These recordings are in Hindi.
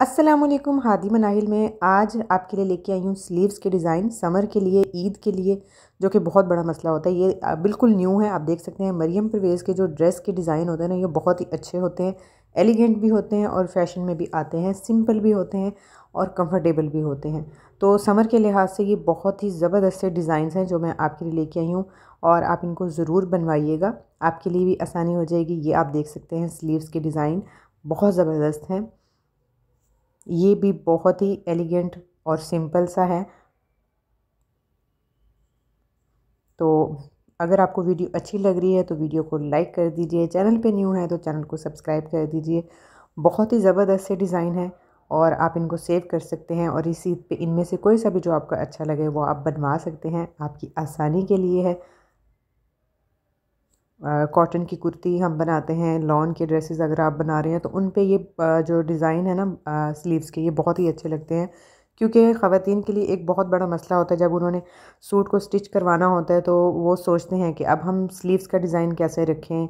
असलम हादी मनाइल में आज आपके लिए लेके आई हूँ स्लीव्स के डिज़ाइन समर के लिए ईद के लिए जो कि बहुत बड़ा मसला होता है ये बिल्कुल न्यू है आप देख सकते हैं मरियम परवेज़ के जो ड्रेस के डिज़ाइन होते हैं ना ये बहुत ही अच्छे होते हैं एलिगेंट भी होते हैं और फैशन में भी आते हैं सिंपल भी होते हैं और कंफर्टेबल भी होते हैं तो समर के लिहाज से ये बहुत ही ज़बरदस्त से डिज़ाइन हैं जो मैं आपके लिए लेके आई हूँ और आप इनको ज़रूर बनवाइएगा आपके लिए भी आसानी हो जाएगी ये आप देख सकते हैं स्लीव्स के डिज़ाइन बहुत ज़बरदस्त हैं ये भी बहुत ही एलिगेंट और सिंपल सा है तो अगर आपको वीडियो अच्छी लग रही है तो वीडियो को लाइक कर दीजिए चैनल पे न्यू है तो चैनल को सब्सक्राइब कर दीजिए बहुत ही ज़बरदस्त से डिज़ाइन है और आप इनको सेव कर सकते हैं और इसी पे इनमें से कोई सा भी जो आपका अच्छा लगे वो आप बनवा सकते हैं आपकी आसानी के लिए है कॉटन की कुर्ती हम बनाते हैं लॉन के ड्रेसेस अगर आप बना रहे हैं तो उन पे ये जो डिज़ाइन है ना स्लीव्स के ये बहुत ही अच्छे लगते हैं क्योंकि ख़वातीन के लिए एक बहुत बड़ा मसला होता है जब उन्होंने सूट को स्टिच करवाना होता है तो वो सोचते हैं कि अब हम स्लीव्स का डिज़ाइन कैसे रखें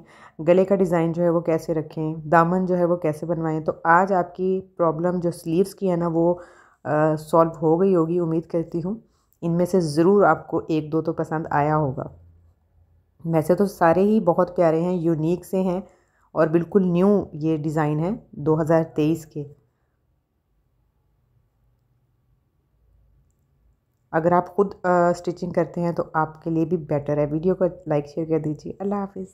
गले का डिज़ाइन जो है वो कैसे रखें दामन जो है वो कैसे बनवाएं तो आज आपकी प्रॉब्लम जो स्लीव्स की है ना वो सॉल्व हो गई होगी उम्मीद करती हूँ इनमें से ज़रूर आपको एक दो तो पसंद आया होगा वैसे तो सारे ही बहुत प्यारे हैं यूनिक से हैं और बिल्कुल न्यू ये डिज़ाइन है 2023 के अगर आप ख़ुद स्टिचिंग करते हैं तो आपके लिए भी बेटर है वीडियो को लाइक शेयर कर दीजिए अल्लाह हाफिज़